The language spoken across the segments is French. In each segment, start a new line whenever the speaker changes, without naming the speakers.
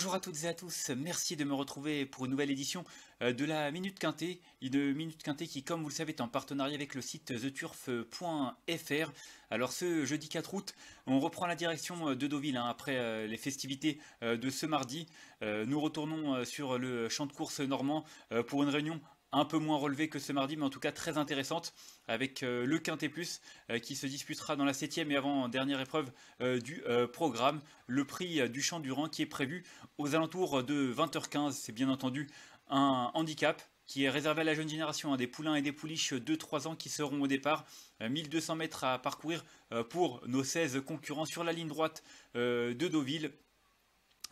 Bonjour à toutes et à tous, merci de me retrouver pour une nouvelle édition euh, de la Minute Quintée, une Minute Quintée qui, comme vous le savez, est en partenariat avec le site theturf.fr. Alors ce jeudi 4 août, on reprend la direction euh, de Deauville hein, après euh, les festivités de ce mardi. Nous retournons sur le champ de course normand pour une réunion un peu moins relevé que ce mardi, mais en tout cas très intéressante, avec euh, le Quintet Plus euh, qui se disputera dans la septième et avant dernière épreuve euh, du programme. Le prix du champ du qui est prévu aux alentours de 20h15, c'est bien entendu un handicap qui est réservé à la jeune génération, à hein, des poulains et des pouliches de 3 ans qui seront au départ. 1200 mètres à parcourir pour nos 16 concurrents sur la ligne droite de Deauville.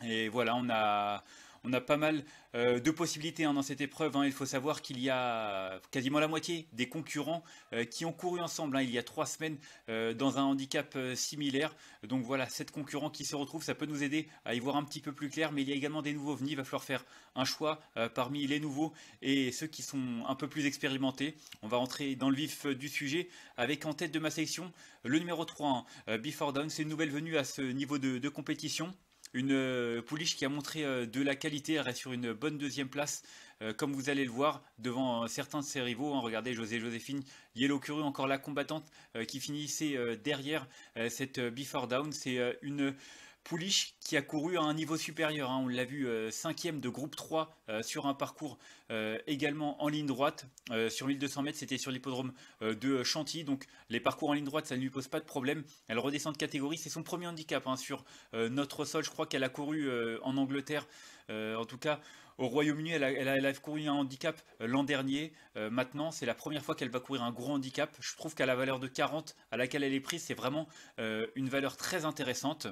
Et voilà, on a on a pas mal euh, de possibilités hein, dans cette épreuve. Hein. Il faut savoir qu'il y a quasiment la moitié des concurrents euh, qui ont couru ensemble hein, il y a trois semaines euh, dans un handicap similaire. Donc voilà, sept concurrents qui se retrouvent, ça peut nous aider à y voir un petit peu plus clair. Mais il y a également des nouveaux venus. Il va falloir faire un choix parmi les nouveaux et ceux qui sont un peu plus expérimentés. On va rentrer dans le vif du sujet avec en tête de ma sélection le numéro 3, Before Down. C'est une nouvelle venue à ce niveau de compétition. Une euh, Pouliche qui a montré euh, de la qualité, elle reste sur une bonne deuxième place, euh, comme vous allez le voir, devant certains de ses rivaux. Hein. regardez José Joséphine, Yellow Curu, encore la combattante qui finissait derrière cette Before Down. C'est une Poulich qui a couru à un niveau supérieur, hein. on l'a vu euh, cinquième de groupe 3 euh, sur un parcours euh, également en ligne droite, sur 1200 mètres c'était sur l'hippodrome de Chantilly, donc les parcours en ligne droite ça ne lui pose pas de problème, elle redescend de catégorie, c'est son premier handicap hein, sur notre sol, je crois qu'elle a couru en Angleterre, en tout cas au Royaume-Uni, elle, a, couru un handicap l'an dernier. maintenant, c'est la première fois qu'elle va courir un gros handicap. Je trouve qu'à la valeur de 40 à laquelle elle est prise, c'est vraiment une valeur très intéressante.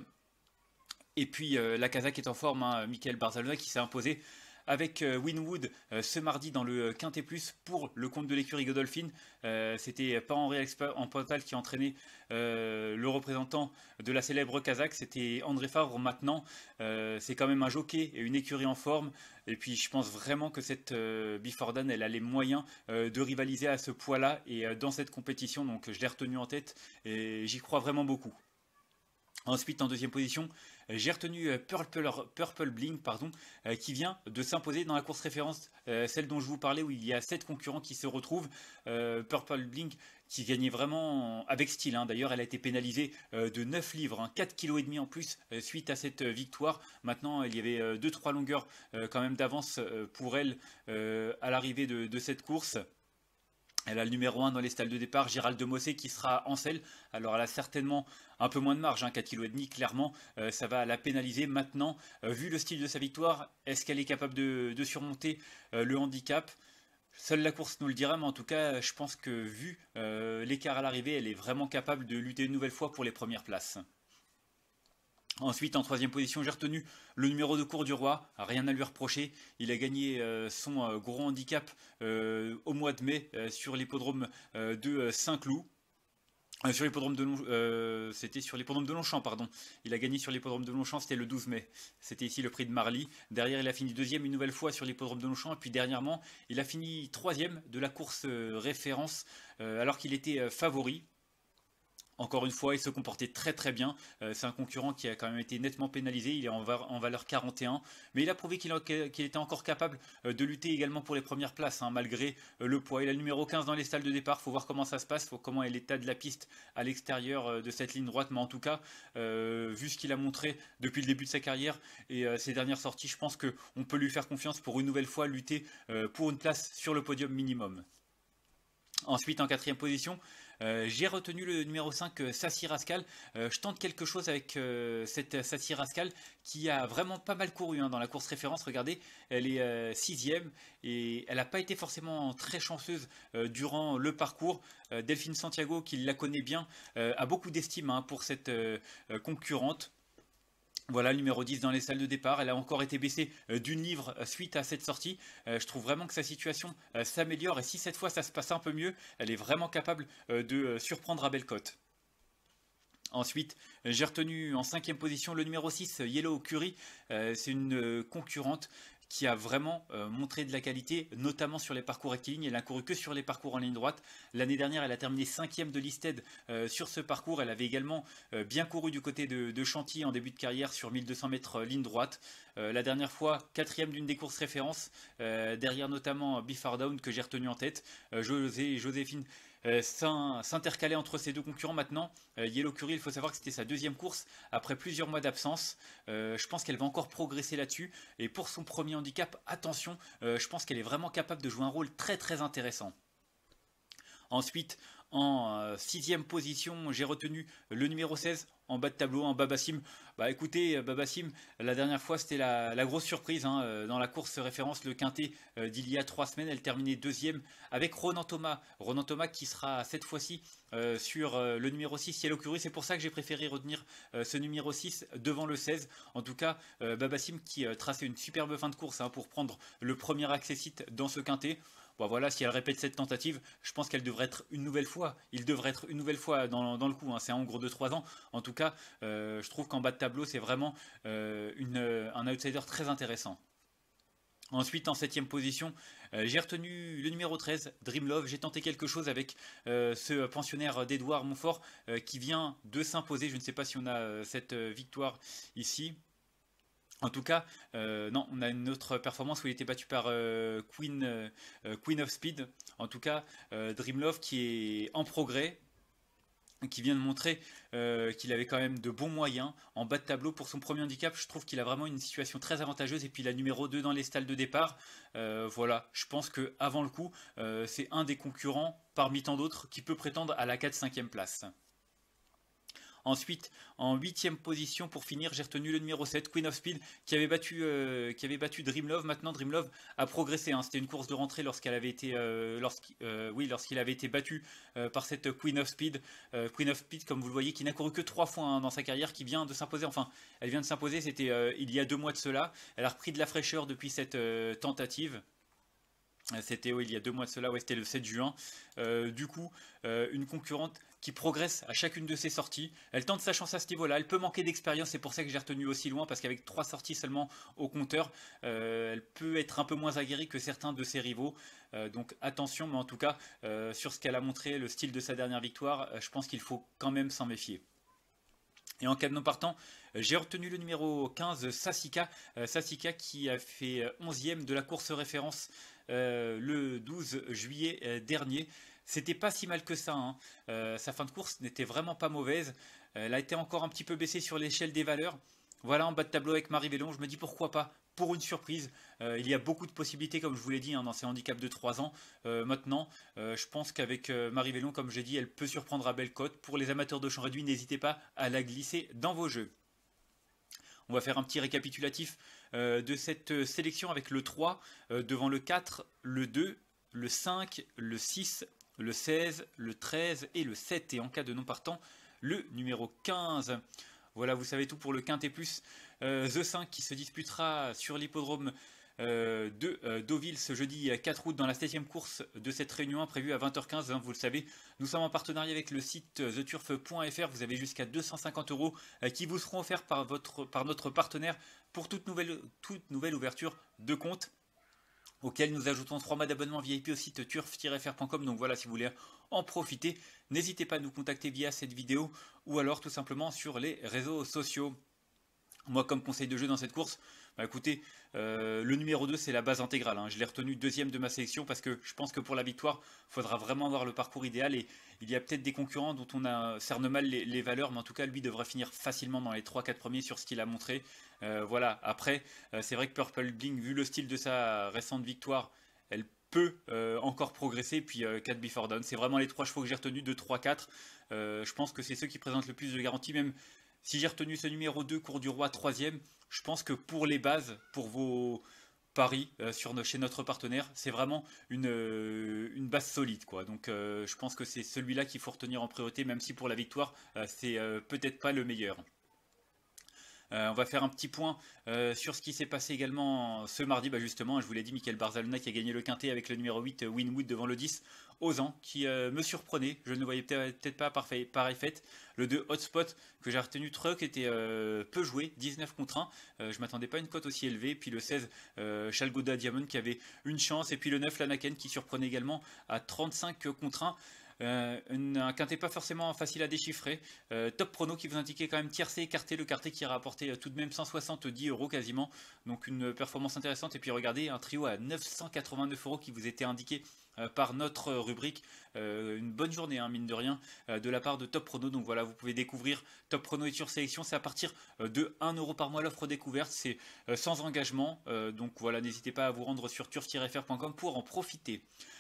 Et puis euh, la Kazakh est en forme, hein, Michael Barzalona qui s'est imposé avec euh, Winwood euh, ce mardi dans le Quintet Plus pour le compte de l'écurie Godolphin. c'était pas Henri en pointal qui entraînait le représentant de la célèbre Kazakh, c'était André Favre maintenant. c'est quand même un jockey et une écurie en forme. Et puis je pense vraiment que cette Bifordan, elle a les moyens de rivaliser à ce poids-là et dans cette compétition. Donc je l'ai retenu en tête et j'y crois vraiment beaucoup. Ensuite, en deuxième position, euh, j'ai retenu euh, Purple, Purple Bling, pardon, euh, qui vient de s'imposer dans la course référence, celle dont je vous parlais, où il y a 7 concurrents qui se retrouvent. Purple Bling qui gagnait vraiment avec style. Hein. D'ailleurs, elle a été pénalisée de 9 livres, 4,5 hein. kg en plus suite à cette victoire. Maintenant, il y avait 2-3 longueurs quand même d'avance pour elle à l'arrivée de cette course. Elle a le numéro 1 dans les stalles de départ, Gérald de Mossé qui sera en selle. Alors elle a certainement un peu moins de marge, hein, 4,5 kg clairement, euh, ça va la pénaliser. Maintenant, euh, vu le style de sa victoire, est-ce qu'elle est capable de, surmonter euh, le handicap Seule la course nous le dira, mais en tout cas, je pense que vu l'écart à l'arrivée, elle est vraiment capable de lutter une nouvelle fois pour les premières places. Ensuite, en troisième position, j'ai retenu le numéro de cours du roi, rien à lui reprocher. Il a gagné euh, son euh, gros handicap euh, au mois de mai sur l'hippodrome de Saint-Cloud. sur l'hippodrome de c'était sur l'hippodrome de Longchamp, pardon. Il a gagné sur l'hippodrome de Longchamp, c'était le 12 mai. C'était ici le prix de Marly. Derrière, il a fini deuxième une nouvelle fois sur l'hippodrome de Longchamp. Et puis dernièrement, il a fini troisième de la course référence, alors qu'il était favori. Encore une fois, il se comportait très très bien. Euh, c'est un concurrent qui a quand même été nettement pénalisé. Il est en, valeur 41. Mais il a prouvé qu'il était encore capable euh, de lutter également pour les premières places, hein, malgré euh, le poids. Il a le numéro 15 dans les salles de départ. faut voir comment ça se passe, faut comment est l'état de la piste à l'extérieur de cette ligne droite. Mais en tout cas, vu ce qu'il a montré depuis le début de sa carrière et ses dernières sorties, je pense qu'on peut lui faire confiance pour une nouvelle fois lutter pour une place sur le podium minimum. Ensuite, en quatrième position, euh, j'ai retenu le numéro 5, euh, Sassy Rascal. Euh, je tente quelque chose avec cette Sassy Rascal qui a vraiment pas mal couru hein, dans la course référence. Regardez, elle est sixième et elle n'a pas été forcément très chanceuse durant le parcours. Delphine Santiago, qui la connaît bien, a beaucoup d'estime hein, pour cette concurrente. Voilà, le numéro 10 dans les salles de départ. Elle a encore été baissée euh, d'une livre euh, suite à cette sortie. Euh, je trouve vraiment que sa situation s'améliore et si cette fois ça se passe un peu mieux, elle est vraiment capable de surprendre à Bellecote. Ensuite, j'ai retenu en cinquième position le numéro 6, Yellow Curry. c'est une concurrente qui a vraiment euh, montré de la qualité, notamment sur les parcours rectilignes. Elle n'a couru que sur les parcours en ligne droite. L'année dernière, elle a terminé cinquième de listed euh, sur ce parcours. Elle avait également euh, bien couru du côté de, Chantilly en début de carrière sur 1200 mètres ligne droite. la dernière fois, quatrième d'une des courses références, derrière notamment Bifardown que j'ai retenu en tête. José, Joséphine euh, s'intercaler entre ses deux concurrents maintenant. Euh, Yellow il faut savoir que c'était sa deuxième course après plusieurs mois d'absence. Euh, je pense qu'elle va encore progresser là-dessus. Et pour son premier handicap, attention, euh, je pense qu'elle est vraiment capable de jouer un rôle très très intéressant. Ensuite, en euh, sixième position. J'ai retenu le numéro 16 en bas de tableau, en Babassim. Bah écoutez, euh, Babassim, la dernière fois c'était la, grosse surprise hein. euh, dans la course référence le quintet d'il y a trois semaines. Elle terminait deuxième avec Ronan Thomas. Ronan Thomas qui sera cette fois-ci sur le numéro 6 elle C'est pour ça que j'ai préféré retenir ce numéro 6 devant le 16. En tout cas, Babassim qui traçait une superbe fin de course hein, pour prendre le premier accès-site dans ce quintet. Bon, bah voilà, si elle répète cette tentative, je pense qu'elle devrait être une nouvelle fois. Il devrait être une nouvelle fois dans, le coup. Hein. C'est en gros de 3 ans. En tout cas, euh, je trouve qu'en bas de tableau, c'est vraiment euh, euh, un outsider très intéressant. Ensuite, en septième position, j'ai retenu le numéro 13, Dream Love. J'ai tenté quelque chose avec ce pensionnaire d'Edouard Montfort qui vient de s'imposer. Je ne sais pas si on a cette victoire ici. En tout cas, euh, non, on a une autre performance où il était battu par euh, euh, Queen, of Speed. En tout cas, Dreamlove qui est en progrès, qui vient de montrer qu'il avait quand même de bons moyens en bas de tableau pour son premier handicap. Je trouve qu'il a vraiment une situation très avantageuse et puis la numéro 2 dans les stalles de départ. voilà, je pense que avant le coup, c'est un des concurrents parmi tant d'autres qui peut prétendre à la 4-5e place. Ensuite, en huitième position, pour finir, j'ai retenu le numéro 7, Queen of Speed, qui avait battu, euh, qui avait battu Dreamlove. Maintenant, Dreamlove a progressé. Hein. C'était une course de rentrée lorsqu'elle avait été, euh, lorsqu'il, euh, oui, lorsqu'il avait été battu par cette Queen of Speed. Queen of Speed, comme vous le voyez, qui n'a couru que trois fois hein, dans sa carrière, qui vient de s'imposer. Enfin, elle vient de s'imposer. C'était il y a deux mois de cela. Elle a repris de la fraîcheur depuis cette tentative. C'était il y a deux mois de cela, ouais, c'était le 7 juin. du coup, une concurrente progresse à chacune de ses sorties. Elle tente sa chance à ce niveau-là. Elle peut manquer d'expérience, c'est pour ça que j'ai retenu aussi loin, parce qu'avec trois sorties seulement au compteur, euh, elle peut être un peu moins aguerrie que certains de ses rivaux. Euh, donc attention, mais en tout cas, euh, sur ce qu'elle a montré, le style de sa dernière victoire, je pense qu'il faut quand même s'en méfier. Et en cas de non partant, j'ai retenu le numéro 15, Sasika. Sasika qui a fait 11e de la course référence le 12 juillet dernier c'était pas si mal que ça. Hein. Euh, sa fin de course n'était vraiment pas mauvaise. Euh, elle a été encore un petit peu baissée sur l'échelle des valeurs. Voilà, en bas de tableau avec Marie Vélon, je me dis pourquoi pas, pour une surprise. Euh, il y a beaucoup de possibilités, comme je vous l'ai dit, hein, dans ces handicaps de 3 ans. maintenant, je pense qu'avec Marie Vélon, comme j'ai dit, elle peut surprendre à belle cote. Pour les amateurs de champs réduits, n'hésitez pas à la glisser dans vos jeux. On va faire un petit récapitulatif de cette sélection avec le 3 devant le 4, le 2, le 5, le 6, le 16, le 13 et le 7, et en cas de non partant, le numéro 15. Voilà, vous savez tout pour le Quintet Plus euh, The 5 qui se disputera sur l'hippodrome euh, de euh, Deauville ce jeudi 4 août dans la 16e course de cette réunion prévue à 20h15. Hein, vous le savez, nous sommes en partenariat avec le site euh, theturf.fr. Vous avez jusqu'à 250 euros qui vous seront offerts par, votre, par notre partenaire pour toute nouvelle, toute nouvelle ouverture de compte auquel nous ajoutons trois mois d'abonnement VIP au site turf-fr.com. Donc voilà, si vous voulez en profiter, n'hésitez pas à nous contacter via cette vidéo ou alors tout simplement sur les réseaux sociaux. Moi, comme conseil de jeu dans cette course, bah écoutez, euh, le numéro 2, c'est la base intégrale. Hein. Je l'ai retenu deuxième de ma sélection parce que je pense que pour la victoire, il faudra vraiment avoir le parcours idéal. Et il y a peut-être des concurrents dont on a, cerne mal les, valeurs, mais en tout cas, lui devrait finir facilement dans les 3-4 premiers sur ce qu'il a montré. Euh, voilà, après, euh, c'est vrai que Purple Bling, vu le style de sa récente victoire, elle peut encore progresser, puis euh, 4 Before C'est vraiment les trois chevaux que j'ai retenus, 2, 3, 4. je pense que c'est ceux qui présentent le plus de garantie, même si j'ai retenu ce numéro 2, Cours du Roi, troisième, je pense que pour les bases, pour vos paris euh, sur chez notre partenaire, c'est vraiment une, euh, une base solide. Quoi. Donc euh, je pense que c'est celui-là qu'il faut retenir en priorité, même si pour la victoire, c'est peut-être pas le meilleur. Euh, on va faire un petit point euh, sur ce qui s'est passé également ce mardi. Bah, justement, je vous l'ai dit, Michael Barzalona qui a gagné le quintet avec le numéro 8 euh, Winwood devant le 10. Ozan qui me surprenait. Je ne voyais peut-être pas parfait, pareil fait. Le 2 Hotspot que j'ai retenu Truck était peu joué, 19 contre 1. je je m'attendais pas à une cote aussi élevée. Puis le 16 Chalgoda Diamond qui avait une chance. Et puis le 9 Lanaken qui surprenait également à 35 contre 1. Euh, un quintet pas forcément facile à déchiffrer. Euh, top prono qui vous indiquait quand même tiercé écarté, le quartet qui a rapporté euh, tout de même 170 euros quasiment. Donc une performance intéressante. Et puis regardez, un trio à 989 euros qui vous était indiqué par notre rubrique. une bonne journée, hein, mine de rien, de la part de Top Prono. Donc voilà, vous pouvez découvrir Top Prono et sur sélection. C'est à partir de 1 euro par mois l'offre découverte. C'est sans engagement. donc voilà, n'hésitez pas à vous rendre sur turf-fr.com pour en profiter.